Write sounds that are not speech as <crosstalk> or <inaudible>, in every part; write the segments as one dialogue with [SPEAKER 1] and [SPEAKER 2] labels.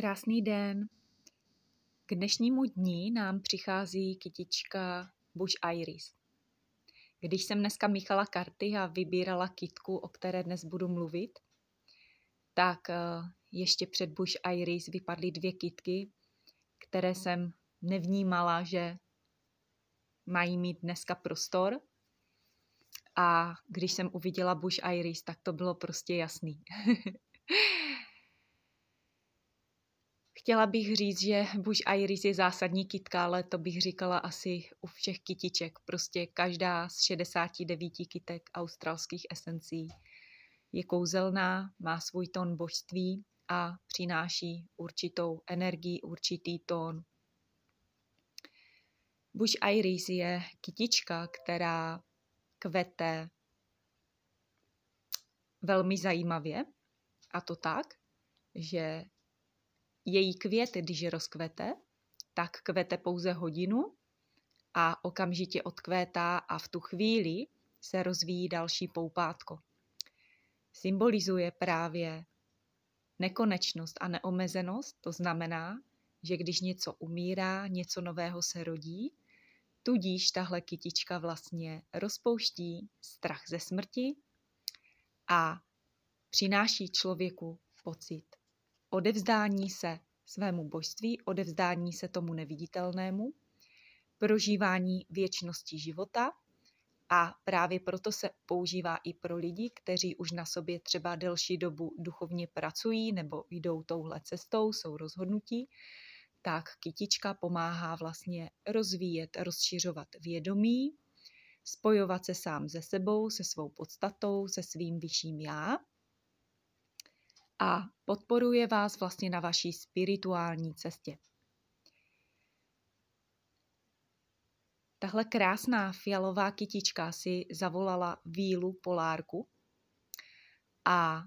[SPEAKER 1] Krásný den. K dnešnímu dní nám přichází kytička Bush Iris. Když jsem dneska míchala karty a vybírala kitku, o které dnes budu mluvit, tak eh, ještě před Bush Iris vypadly dvě kitky, které jsem nevnímala, že mají mít dneska prostor. A když jsem uviděla Bush Iris, tak to bylo prostě jasný. <laughs> Chtěla bych říct, že buď Iris je zásadní kytka, ale to bych říkala asi u všech kytiček. Prostě každá z 69 kytek australských esencí je kouzelná, má svůj tón božství a přináší určitou energii, určitý tón. Bush Iris je kytička, která kvete velmi zajímavě a to tak, že její květ, když rozkvete, tak kvete pouze hodinu a okamžitě odkvétá a v tu chvíli se rozvíjí další poupátko. Symbolizuje právě nekonečnost a neomezenost, to znamená, že když něco umírá, něco nového se rodí, tudíž tahle kytička vlastně rozpouští strach ze smrti a přináší člověku pocit odevzdání se svému božství, odevzdání se tomu neviditelnému, prožívání věčnosti života a právě proto se používá i pro lidi, kteří už na sobě třeba delší dobu duchovně pracují nebo jdou touhle cestou, jsou rozhodnutí, tak kytička pomáhá vlastně rozvíjet, rozšiřovat vědomí, spojovat se sám se sebou, se svou podstatou, se svým vyšším já – a podporuje vás vlastně na vaší spirituální cestě. Tahle krásná fialová kytička si zavolala vílu polárku a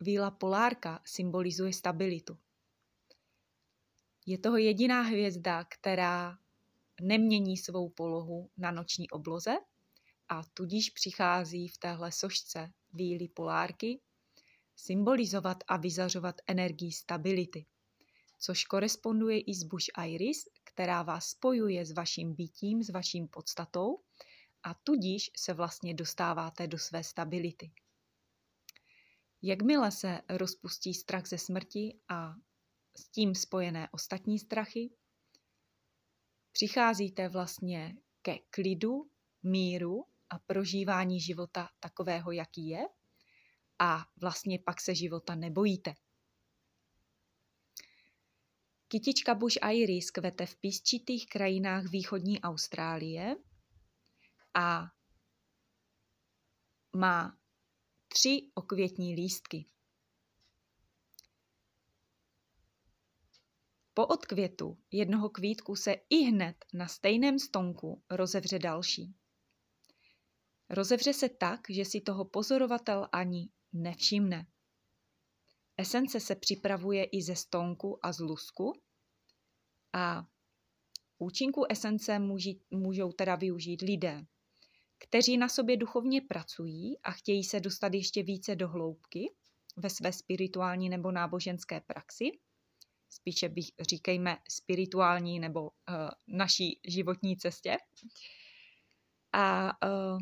[SPEAKER 1] víla polárka symbolizuje stabilitu. Je toho jediná hvězda, která nemění svou polohu na noční obloze a tudíž přichází v téhle sošce víly polárky, symbolizovat a vyzařovat energii stability, což koresponduje i s Bush Iris, která vás spojuje s vaším bytím, s vaším podstatou a tudíž se vlastně dostáváte do své stability. Jakmile se rozpustí strach ze smrti a s tím spojené ostatní strachy, přicházíte vlastně ke klidu, míru a prožívání života takového, jaký je, a vlastně pak se života nebojíte. Kytička Bush iris kvete v písčitých krajinách východní Austrálie a má tři okvětní lístky. Po odkvětu jednoho kvítku se i hned na stejném stonku rozevře další. Rozevře se tak, že si toho pozorovatel ani nevšimne. Esence se připravuje i ze stonku a z lusku a účinku esence můži, můžou teda využít lidé, kteří na sobě duchovně pracují a chtějí se dostat ještě více do hloubky ve své spirituální nebo náboženské praxi, spíše bych říkejme spirituální nebo uh, naší životní cestě. A uh,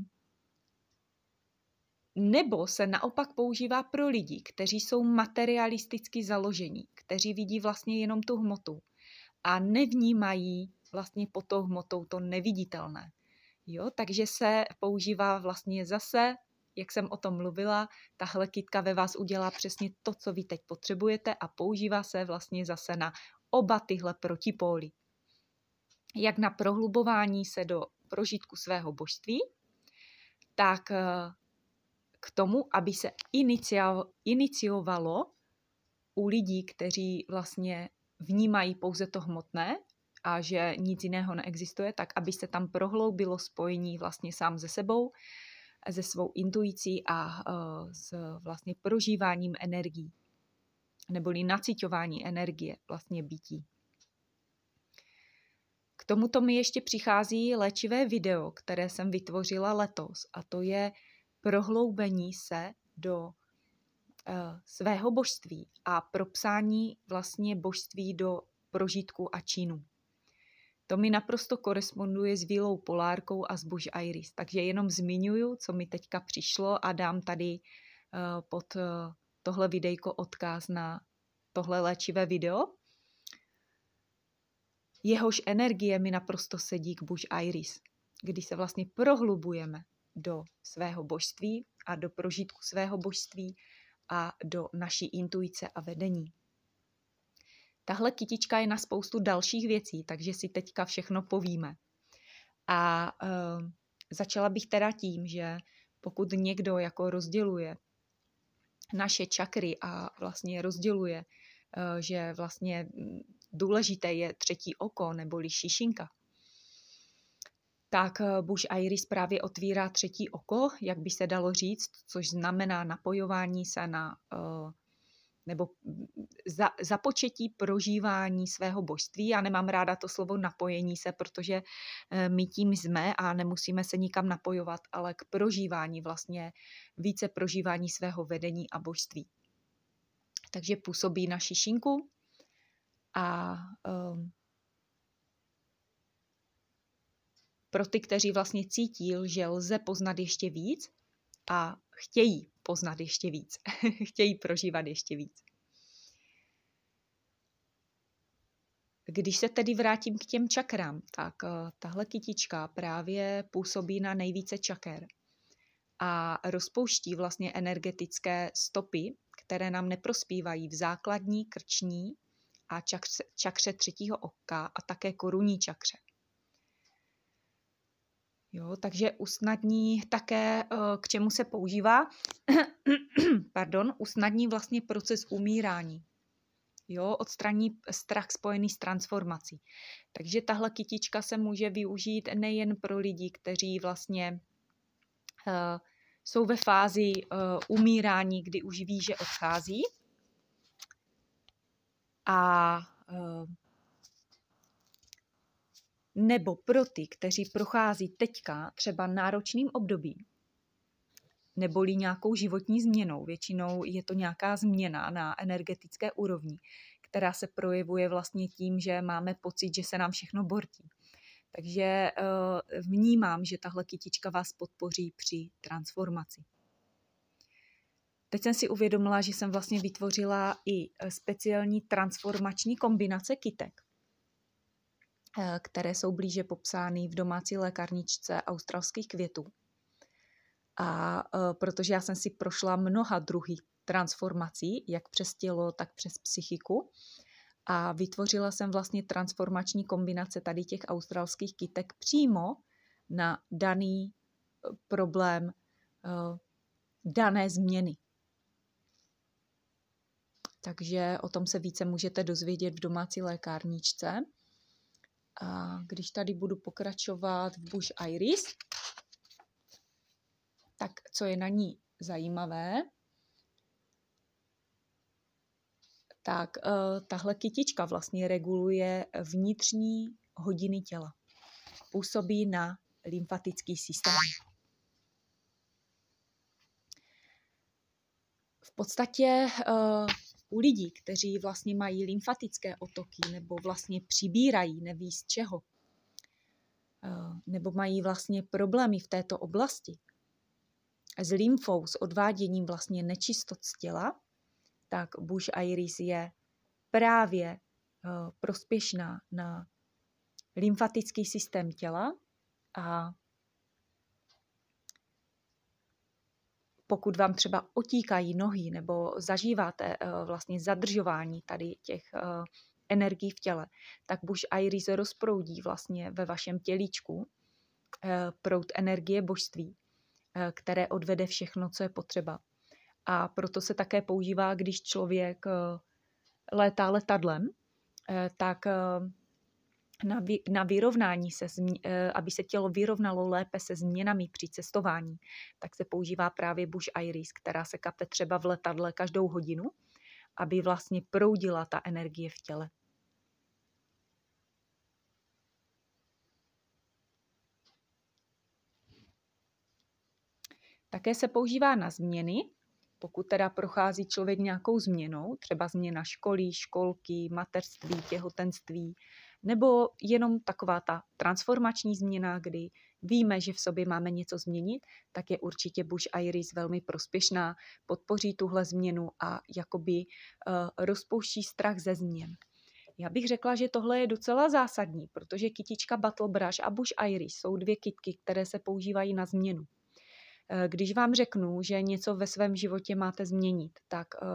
[SPEAKER 1] nebo se naopak používá pro lidi, kteří jsou materialisticky založení, kteří vidí vlastně jenom tu hmotu a nevnímají vlastně pod tou hmotou to neviditelné. Jo, takže se používá vlastně zase, jak jsem o tom mluvila, tahle kytka ve vás udělá přesně to, co vy teď potřebujete a používá se vlastně zase na oba tyhle protipóly. Jak na prohlubování se do prožitku svého božství, tak eh, k tomu, aby se iniciovalo u lidí, kteří vlastně vnímají pouze to hmotné a že nic jiného neexistuje, tak aby se tam prohloubilo spojení vlastně sám se sebou, se svou intuicí a eh, s vlastně prožíváním energií, neboli naciťování energie vlastně bytí. K tomuto mi ještě přichází léčivé video, které jsem vytvořila letos a to je prohloubení se do eh, svého božství a propsání vlastně božství do prožitku a činu. To mi naprosto koresponduje s Vílou Polárkou a s Bush Iris. Takže jenom zmiňuju, co mi teďka přišlo a dám tady eh, pod eh, tohle videjko odkaz na tohle léčivé video. Jehož energie mi naprosto sedí k Bush Iris, kdy se vlastně prohlubujeme do svého božství a do prožitku svého božství a do naší intuice a vedení. Tahle kytička je na spoustu dalších věcí, takže si teďka všechno povíme. A e, začala bych teda tím, že pokud někdo jako rozděluje naše čakry a vlastně rozděluje, e, že vlastně mm, důležité je třetí oko neboli šišinka, tak eh, Bush Iris právě otvírá třetí oko, jak by se dalo říct, což znamená napojování se na eh, nebo za, započetí prožívání svého božství. Já nemám ráda to slovo napojení se, protože eh, my tím jsme a nemusíme se nikam napojovat, ale k prožívání vlastně více prožívání svého vedení a božství. Takže působí na šišinku a um, pro ty, kteří vlastně cítí, že lze poznat ještě víc a chtějí poznat ještě víc, <laughs> chtějí prožívat ještě víc. Když se tedy vrátím k těm čakrám, tak eh, tahle kytička právě působí na nejvíce čaker a rozpouští vlastně energetické stopy, které nám neprospívají v základní, krční a čakře, čakře třetího oka a také korunní čakře. Jo, takže usnadní také, eh, k čemu se používá, <clears throat> pardon, usnadní vlastně proces umírání. Jo, odstraní strach spojený s transformací. Takže tahle kytička se může využít nejen pro lidi, kteří vlastně uh, jsou ve fázi uh, umírání, kdy už ví, že odchází. A uh, nebo pro ty, kteří prochází teďka třeba náročným obdobím, nebolí nějakou životní změnou, většinou je to nějaká změna na energetické úrovni, která se projevuje vlastně tím, že máme pocit, že se nám všechno bortí. Takže eh, vnímám, že tahle kytička vás podpoří při transformaci. Teď jsem si uvědomila, že jsem vlastně vytvořila i eh, speciální transformační kombinace kytek. Eh, které jsou blíže popsány v domácí lékarničce australských květů. A eh, protože já jsem si prošla mnoha druhých transformací, jak přes tělo, tak přes psychiku, a vytvořila jsem vlastně transformační kombinace tady těch australských kytek přímo na daný eh, problém dané změny. Takže o tom se více můžete dozvědět v domácí lékárničce. A když tady budu pokračovat v Bush Iris, tak co je na ní zajímavé, tak uh, tahle kytička vlastně reguluje vnitřní hodiny těla. Působí na lymfatický systém. V podstatě uh, u lidí, kteří vlastně mají lymfatické otoky nebo vlastně přibírají, neví z čeho, eh, nebo mají vlastně problémy v této oblasti, s lymfou, s odváděním vlastně nečistot z těla, tak Bush Iris je právě eh, prospěšná na lymfatický systém těla a pokud vám třeba otíkají nohy nebo zažíváte eh, vlastně zadržování tady těch eh, energií v těle, tak Bush Iris rozproudí vlastně ve vašem tělíčku eh, prout energie božství, které odvede všechno, co je potřeba. A proto se také používá, když člověk létá letadlem, tak na, vy, na vyrovnání, se, eh, aby se tělo vyrovnalo lépe se změnami při cestování, tak se používá právě Bush Iris, která se kape třeba v letadle každou hodinu, aby vlastně proudila ta energie v těle. Také se používá na změny, pokud teda prochází člověk nějakou změnou, třeba změna školy, školky, materství, těhotenství, nebo jenom taková ta transformační změna, kdy víme, že v sobě máme něco změnit, tak je určitě Bush Iris velmi prospěšná, podpoří tuhle změnu a jakoby uh, rozpouští strach ze změn. Já bych řekla, že tohle je docela zásadní, protože kytička Battle Brush a Bush Iris jsou dvě kitky, které se používají na změnu. Eh, když vám řeknu, že něco ve svém životě máte změnit, tak eh,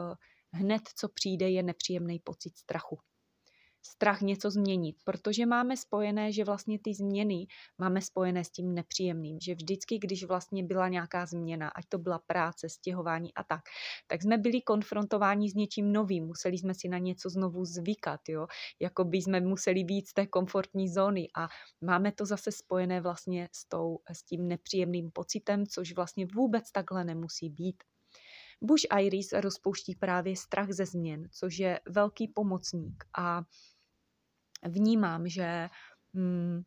[SPEAKER 1] hned, co přijde, je nepříjemný pocit strachu strach něco změnit, protože máme spojené, že vlastně ty změny máme spojené s tím nepříjemným, že vždycky, když vlastně byla nějaká změna, ať to byla práce, stěhování a tak, tak jsme byli konfrontováni s něčím novým, museli jsme si na něco znovu zvykat, jo, jako by jsme museli víc té komfortní zóny a máme to zase spojené vlastně s, tou, s tím nepříjemným pocitem, což vlastně vůbec takhle nemusí být. Bush Iris rozpouští právě strach ze změn, což je velký pomocník a vnímám, že mm,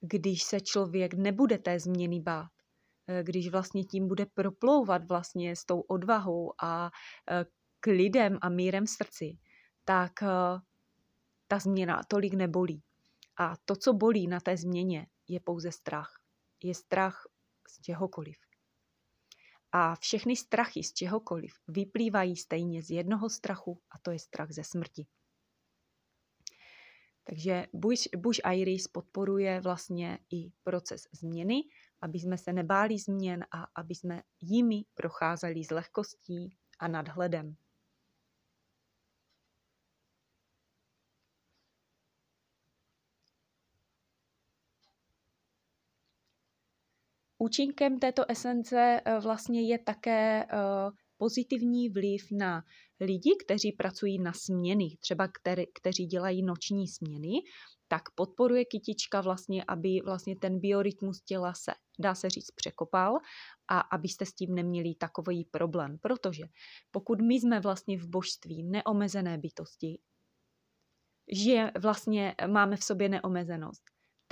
[SPEAKER 1] když se člověk nebude té změny bát, eh, když vlastně tím bude proplouvat vlastně s tou odvahou a eh, klidem a mírem srdci, tak eh, ta změna tolik nebolí. A to, co bolí na té změně, je pouze strach. Je strach z čehokoliv. A všechny strachy z čehokoliv vyplývají stejně z jednoho strachu, a to je strach ze smrti. Takže Bush, Bush Iris podporuje vlastně i proces změny, aby jsme se nebáli změn a aby jsme jimi procházeli s lehkostí a nadhledem. Účinkem této esence eh, vlastně je také eh, pozitivní vliv na lidi, kteří pracují na směny, třeba který, kteří dělají noční směny, tak podporuje kytička vlastně, aby vlastně ten biorytmus těla se, dá se říct, překopal a abyste s tím neměli takový problém. Protože pokud my jsme vlastně v božství neomezené bytosti, že vlastně máme v sobě neomezenost,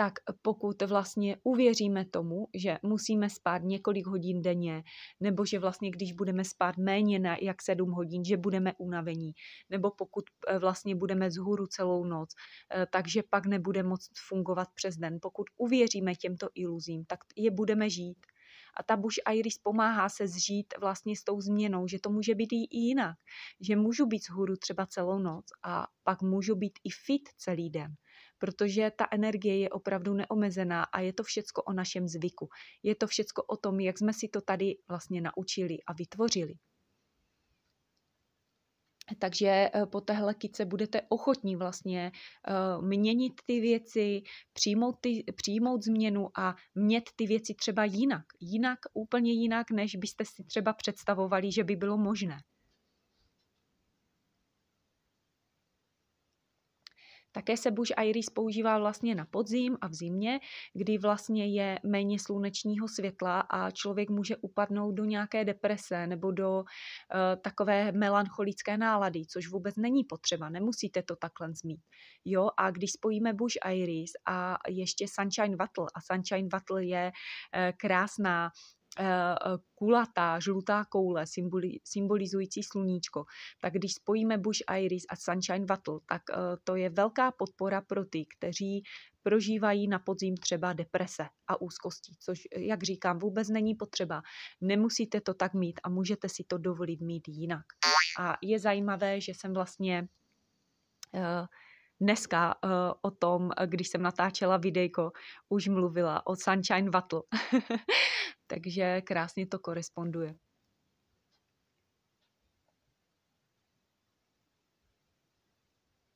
[SPEAKER 1] tak pokud vlastně uvěříme tomu, že musíme spát několik hodin denně, nebo že vlastně když budeme spát méně na jak sedm hodin, že budeme unavení, nebo pokud eh, vlastně budeme z hůru celou noc, eh, takže pak nebude moc fungovat přes den. Pokud uvěříme těmto iluzím, tak je budeme žít. A ta Bush Iris pomáhá se zžít vlastně s tou změnou, že to může být i jinak. Že můžu být z hůru třeba celou noc a pak můžu být i fit celý den protože ta energie je opravdu neomezená a je to všecko o našem zvyku. Je to všecko o tom, jak jsme si to tady vlastně naučili a vytvořili. Takže eh, po téhle kice budete ochotní vlastně eh, měnit ty věci, přijmout, ty, přijmout změnu a mět ty věci třeba jinak. Jinak, úplně jinak, než byste si třeba představovali, že by bylo možné. Také se buž iris používá vlastně na podzim a v zimě, kdy vlastně je méně slunečního světla a člověk může upadnout do nějaké deprese nebo do uh, takové melancholické nálady, což vůbec není potřeba, nemusíte to takhle zmít. Jo, a když spojíme buž iris a ještě sunshine wattle, a sunshine wattle je uh, krásná Eh, eh, kulatá žlutá koule symbolizující sluníčko, tak když spojíme Bush Iris a Sunshine Wattle, tak eh, to je velká podpora pro ty, kteří prožívají na podzim třeba deprese a úzkosti, což, jak říkám, vůbec není potřeba. Nemusíte to tak mít a můžete si to dovolit mít jinak. A je zajímavé, že jsem vlastně dneska o tom, když jsem natáčela videjko, už mluvila o Sunshine Wattle. <laughs> Takže krásně to koresponduje.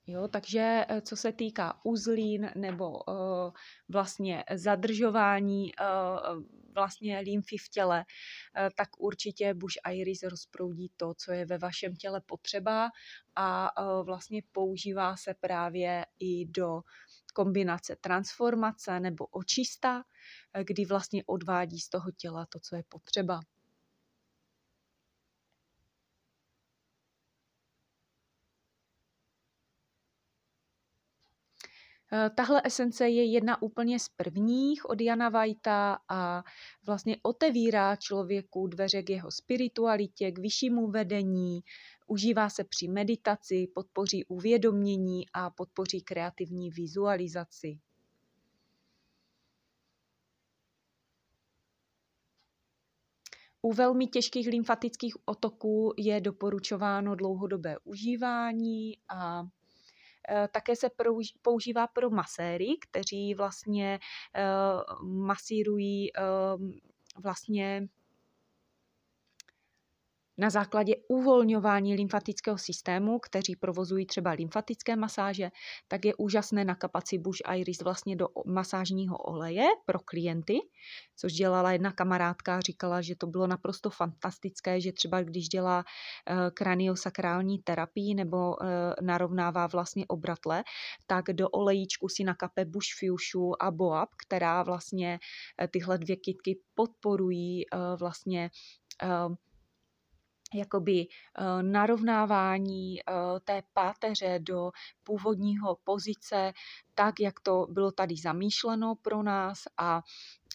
[SPEAKER 1] Jo, takže eh, co se týká uzlín nebo uh, vlastně zadržování uh, vlastně lymfy v těle, uh, tak určitě buš Iris rozproudí to, co je ve vašem těle potřeba a uh, vlastně používá se právě i do kombinace transformace nebo očista, eh, kdy vlastně odvádí z toho těla to, co je potřeba. Eh, tahle esence je jedna úplně z prvních od Jana Vajta a vlastně otevírá člověku dveře k jeho spiritualitě, k vyššímu vedení, Užívá se při meditaci, podpoří uvědomění a podpoří kreativní vizualizaci. U velmi těžkých lymfatických otoků je doporučováno dlouhodobé užívání a e, také se používá pro maséry, kteří vlastně e, masírují e, vlastně na základě uvolňování lymfatického systému, kteří provozují třeba lymfatické masáže, tak je úžasné na kapaci Bush Iris vlastně do masážního oleje pro klienty, což dělala jedna kamarádka, říkala, že to bylo naprosto fantastické, že třeba když dělá e, kraniosakrální terapii nebo e, narovnává vlastně obratle, tak do olejíčku si nakape Bush Fuchsia a Boab, která vlastně e, tyhle dvě kytky podporují vlastně jakoby eh, narovnávání eh, té páteře do původního pozice, tak, jak to bylo tady zamýšleno pro nás a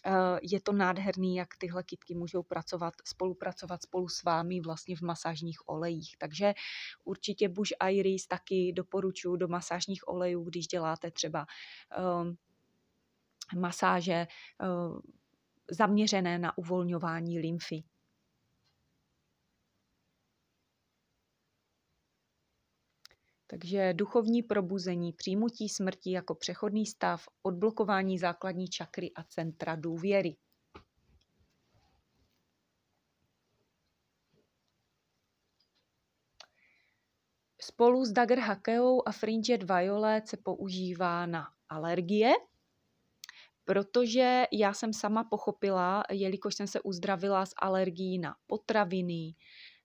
[SPEAKER 1] eh, je to nádherný, jak tyhle kytky můžou pracovat, spolupracovat spolu s vámi vlastně v masážních olejích. Takže určitě buž Iris taky doporučuji do masážních olejů, když děláte třeba masáže zaměřené na uvolňování lymfy. Takže duchovní probuzení, přijmutí smrti jako přechodný stav, odblokování základní čakry a centra důvěry. Spolu s Dagger Hakeou a Fringed Violet se používá na alergie, protože já jsem sama pochopila, jelikož jsem se uzdravila z alergií na potraviny,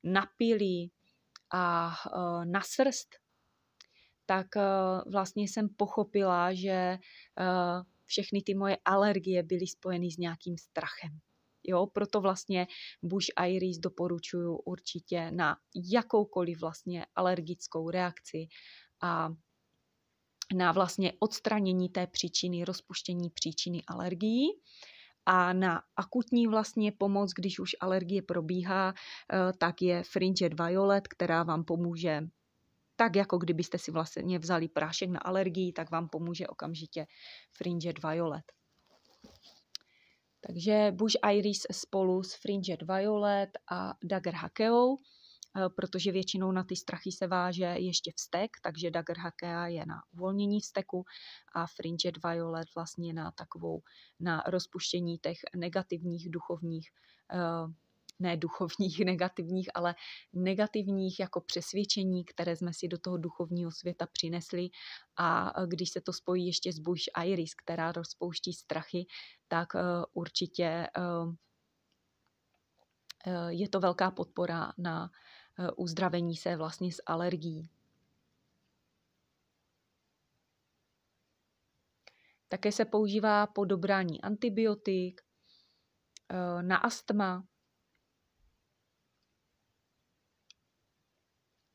[SPEAKER 1] na pily a eh, na srst, tak eh, vlastně jsem pochopila, že eh, všechny ty moje alergie byly spojeny s nějakým strachem. Jo, proto vlastně Bush Iris doporučuju určitě na jakoukoliv vlastně alergickou reakci a na vlastně odstranění té příčiny, rozpuštění příčiny alergií a na akutní vlastně pomoc, když už alergie probíhá, eh, tak je Fringed Violet, která vám pomůže tak jako kdybyste si vlastně vzali prášek na alergii, tak vám pomůže okamžitě Fringed Violet. Takže Bush Iris spolu s Fringed Violet a Dagger Hakeou, eh, protože většinou na ty strachy se váže ještě vztek, takže Dagger Hakea je na uvolnění vzteku a Fringed Violet vlastně na takovou, na rozpuštění těch negativních duchovních eh, ne duchovních <laughs> negativních, ale negativních jako přesvědčení, které jsme si do toho duchovního světa přinesli a e, když se to spojí ještě s Bush Iris, která rozpouští strachy, tak e, určitě e, je to velká podpora na uzdravení se vlastně z alergií. Také se používá po dobrání antibiotik, na astma,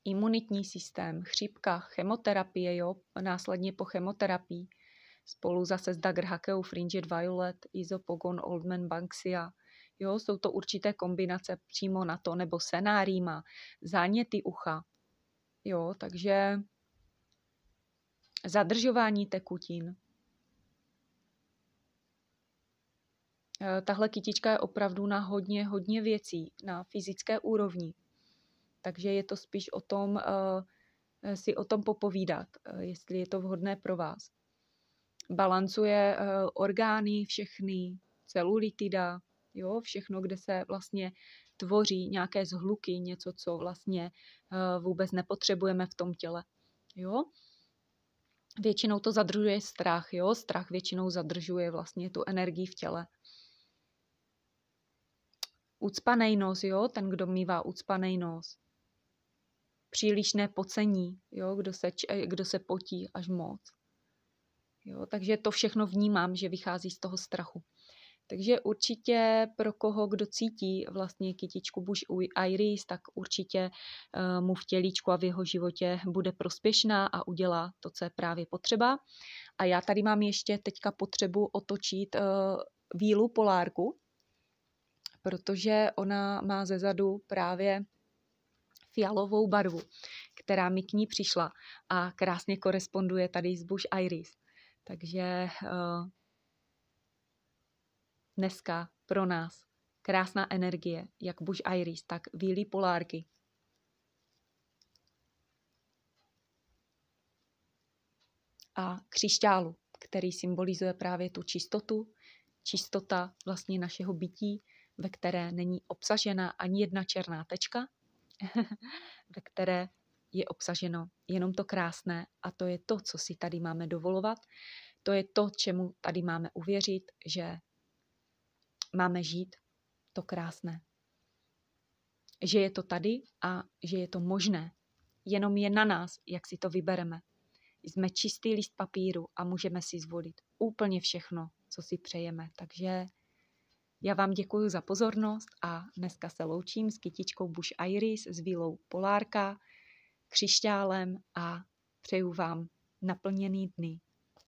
[SPEAKER 1] imunitní systém, chřipka, chemoterapie, jo, následně po chemoterapii, spolu zase s Hakeu, Fringed Violet, Isopogon, Oldman Banksia. Jo, jsou to určité kombinace přímo na to, nebo senáříma, záněty ucha. Jo, takže zadržování tekutin. Eh, tahle kytička je opravdu na hodně, hodně věcí, na fyzické úrovni. Takže je to spíš o tom eh, eh, si o tom popovídat, eh, jestli je to vhodné pro vás. Balancuje orgány všechny, celulitida, jo, všechno, kde se vlastně tvoří nějaké zhluky, něco, co vlastně vůbec nepotřebujeme v tom těle. Jo? Většinou to zadržuje strach, jo? Strach většinou zadržuje vlastně tu energii v těle. Ucpanej nos, jo? Ten, kdo mývá ucpanej nos, přílišné pocení, jo, kdo, se, eh, kdo se potí až moc. Jo, takže to všechno vnímám, že vychází z toho strachu. Takže určitě pro koho, kdo cítí vlastně kytičku buš u Iris, tak určitě eh, mu v tělíčku a v jeho životě bude prospěšná a udělá to, co je právě potřeba. A já tady mám ještě teďka potřebu otočit eh, vílu polárku, protože ona má ze zadu právě fialovou barvu, která mi k ní přišla a krásně koresponduje tady s Bush Iris. Takže uh, dneska pro nás krásná energie, jak Bush Iris, tak Vílí polárky. A křišťálu, který symbolizuje právě tu čistotu, čistota vlastně našeho bytí, ve které není obsažena ani jedna černá tečka, <laughs> ve které je obsaženo jenom to krásné a to je to, co si tady máme dovolovat. To je to, čemu tady máme uvěřit, že máme žít to krásné. Že je to tady a že je to možné. Jenom je na nás, jak si to vybereme. Jsme čistý list papíru a můžeme si zvolit úplně všechno, co si přejeme. Takže já vám děkuji za pozornost a dneska se loučím s kytičkou Bush Iris, s vílou Polárka, křišťálem a přeju vám naplněný dny.